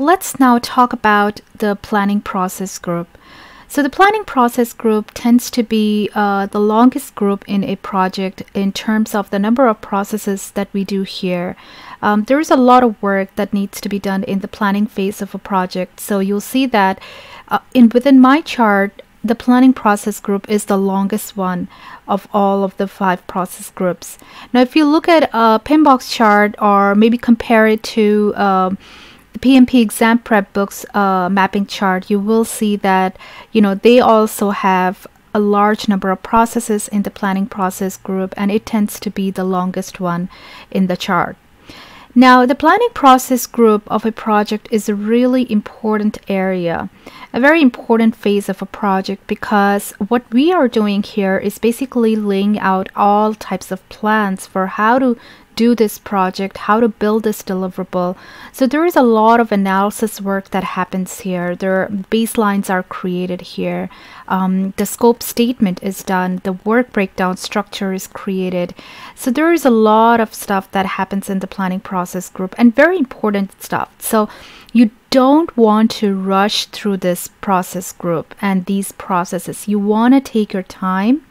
Let's now talk about the planning process group. So the planning process group tends to be uh, the longest group in a project in terms of the number of processes that we do here. Um, there is a lot of work that needs to be done in the planning phase of a project. So you'll see that uh, in within my chart, the planning process group is the longest one of all of the five process groups. Now, if you look at a pinbox chart or maybe compare it to um, PMP exam prep books uh, mapping chart, you will see that you know they also have a large number of processes in the planning process group and it tends to be the longest one in the chart. Now, the planning process group of a project is a really important area, a very important phase of a project because what we are doing here is basically laying out all types of plans for how to do this project, how to build this deliverable. So there is a lot of analysis work that happens here. Their baselines are created here. Um, the scope statement is done. The work breakdown structure is created. So there is a lot of stuff that happens in the planning process group and very important stuff. So you don't want to rush through this process group and these processes. You want to take your time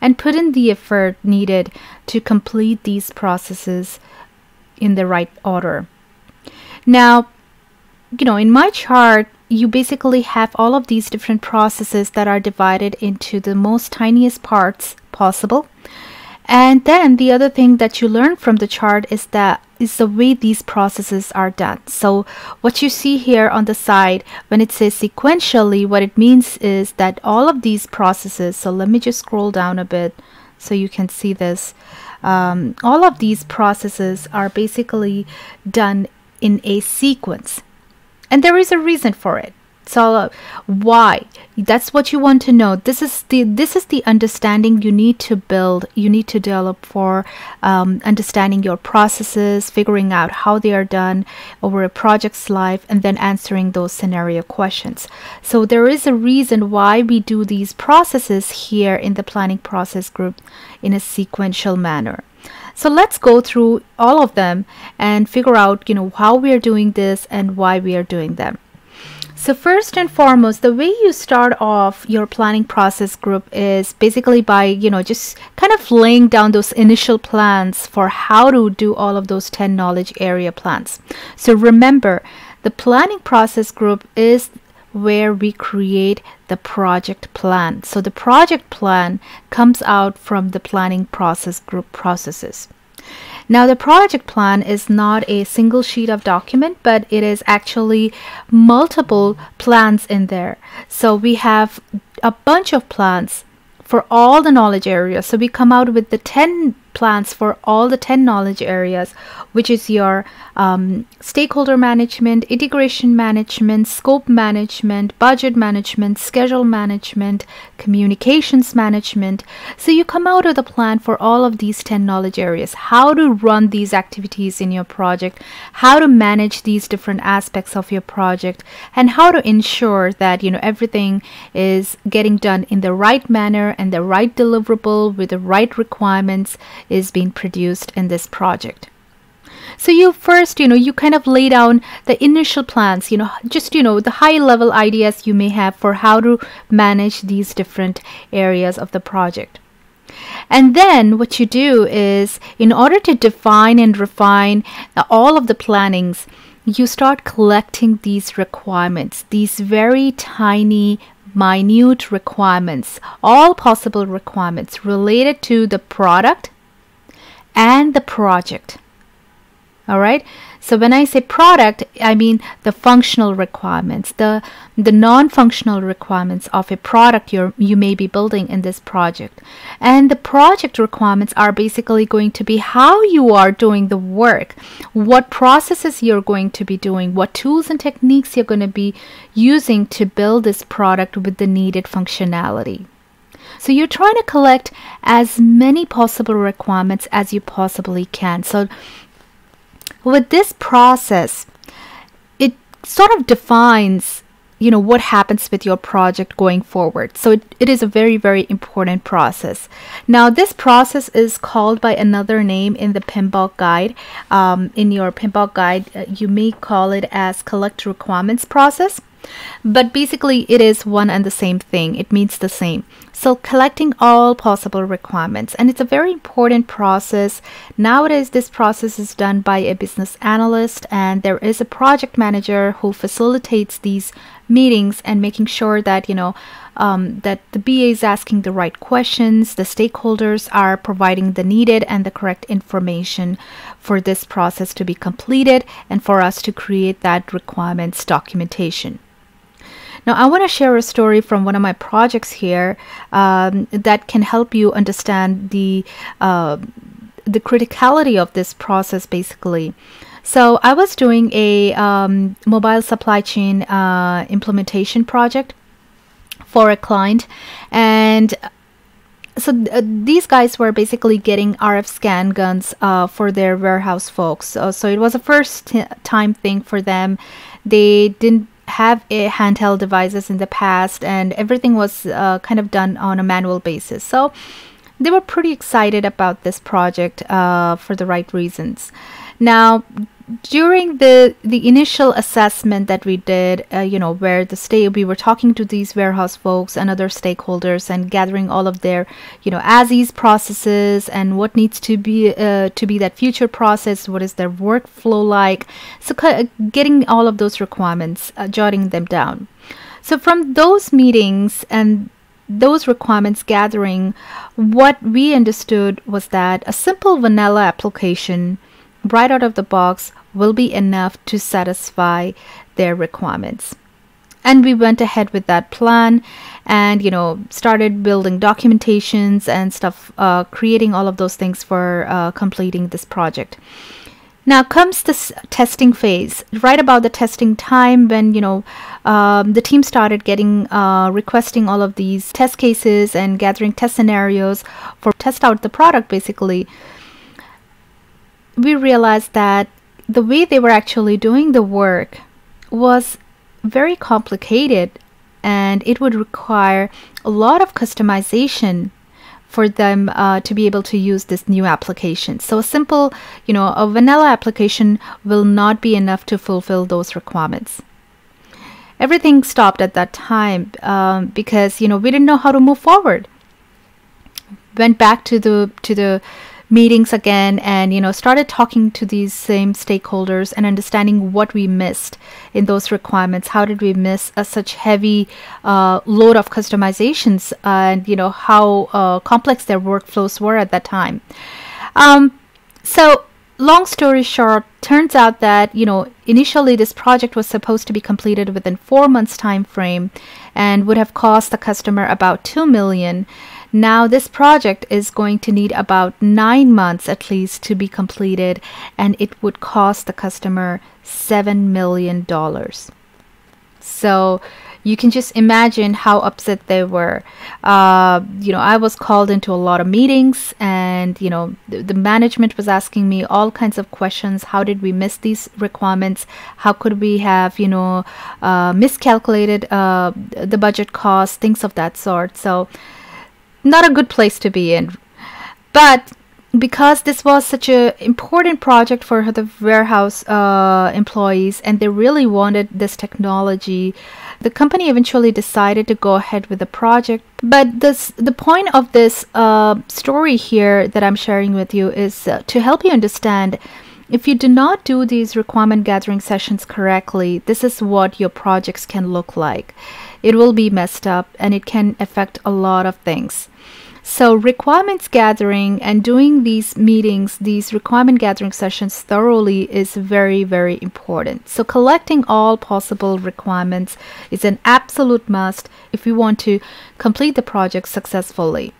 and put in the effort needed to complete these processes in the right order. Now, you know, in my chart, you basically have all of these different processes that are divided into the most tiniest parts possible. And then the other thing that you learn from the chart is that is the way these processes are done. So what you see here on the side, when it says sequentially, what it means is that all of these processes, so let me just scroll down a bit so you can see this. Um, all of these processes are basically done in a sequence. And there is a reason for it it's all up. why that's what you want to know this is the this is the understanding you need to build you need to develop for um, understanding your processes figuring out how they are done over a project's life and then answering those scenario questions so there is a reason why we do these processes here in the planning process group in a sequential manner so let's go through all of them and figure out you know how we are doing this and why we are doing them so first and foremost, the way you start off your planning process group is basically by, you know, just kind of laying down those initial plans for how to do all of those 10 knowledge area plans. So remember, the planning process group is where we create the project plan. So the project plan comes out from the planning process group processes. Now, the project plan is not a single sheet of document, but it is actually multiple plans in there. So we have a bunch of plans for all the knowledge areas. So we come out with the 10 plans for all the 10 knowledge areas, which is your um, stakeholder management, integration management, scope management, budget management, schedule management, communications management. So you come out with a plan for all of these 10 knowledge areas, how to run these activities in your project, how to manage these different aspects of your project, and how to ensure that, you know, everything is getting done in the right manner and the right deliverable with the right requirements is being produced in this project so you first you know you kind of lay down the initial plans you know just you know the high level ideas you may have for how to manage these different areas of the project and then what you do is in order to define and refine all of the plannings you start collecting these requirements these very tiny minute requirements all possible requirements related to the product and the project. All right. So when I say product, I mean the functional requirements, the the non-functional requirements of a product you you may be building in this project. And the project requirements are basically going to be how you are doing the work, what processes you're going to be doing, what tools and techniques you're going to be using to build this product with the needed functionality. So you're trying to collect as many possible requirements as you possibly can. So with this process, it sort of defines you know what happens with your project going forward so it, it is a very very important process now this process is called by another name in the pinball guide um, in your pinball guide uh, you may call it as collect requirements process but basically it is one and the same thing it means the same so collecting all possible requirements and it's a very important process. Nowadays this process is done by a business analyst and there is a project manager who facilitates these meetings and making sure that you know um, that the BA is asking the right questions, the stakeholders are providing the needed and the correct information for this process to be completed and for us to create that requirements documentation. Now, I want to share a story from one of my projects here um, that can help you understand the uh, the criticality of this process, basically. So, I was doing a um, mobile supply chain uh, implementation project for a client, and uh, so th uh, these guys were basically getting RF scan guns uh, for their warehouse folks. So, so, it was a first time thing for them. They didn't have handheld devices in the past, and everything was uh, kind of done on a manual basis. So they were pretty excited about this project uh, for the right reasons. Now, during the the initial assessment that we did uh, you know where the state we were talking to these warehouse folks and other stakeholders and gathering all of their you know as is processes and what needs to be uh, to be that future process what is their workflow like so getting all of those requirements uh, jotting them down so from those meetings and those requirements gathering what we understood was that a simple vanilla application right out of the box will be enough to satisfy their requirements and we went ahead with that plan and you know started building documentations and stuff uh, creating all of those things for uh, completing this project now comes this testing phase right about the testing time when you know um, the team started getting uh, requesting all of these test cases and gathering test scenarios for test out the product basically we realized that the way they were actually doing the work was very complicated and it would require a lot of customization for them uh, to be able to use this new application. So a simple, you know, a vanilla application will not be enough to fulfill those requirements. Everything stopped at that time um, because you know we didn't know how to move forward. Went back to the to the meetings again and you know started talking to these same stakeholders and understanding what we missed in those requirements how did we miss a, uh, such heavy uh, load of customizations and you know how uh, complex their workflows were at that time um, so long story short turns out that you know initially this project was supposed to be completed within four months time frame and would have cost the customer about two million now this project is going to need about nine months at least to be completed and it would cost the customer $7 million. So you can just imagine how upset they were. Uh, you know, I was called into a lot of meetings, and you know, the, the management was asking me all kinds of questions. How did we miss these requirements? How could we have, you know, uh, miscalculated uh, the budget cost, things of that sort. So not a good place to be in. But because this was such an important project for the warehouse uh, employees and they really wanted this technology the company eventually decided to go ahead with the project but this the point of this uh, story here that i'm sharing with you is uh, to help you understand if you do not do these requirement gathering sessions correctly, this is what your projects can look like. It will be messed up and it can affect a lot of things. So, requirements gathering and doing these meetings, these requirement gathering sessions thoroughly is very, very important. So, collecting all possible requirements is an absolute must if you want to complete the project successfully.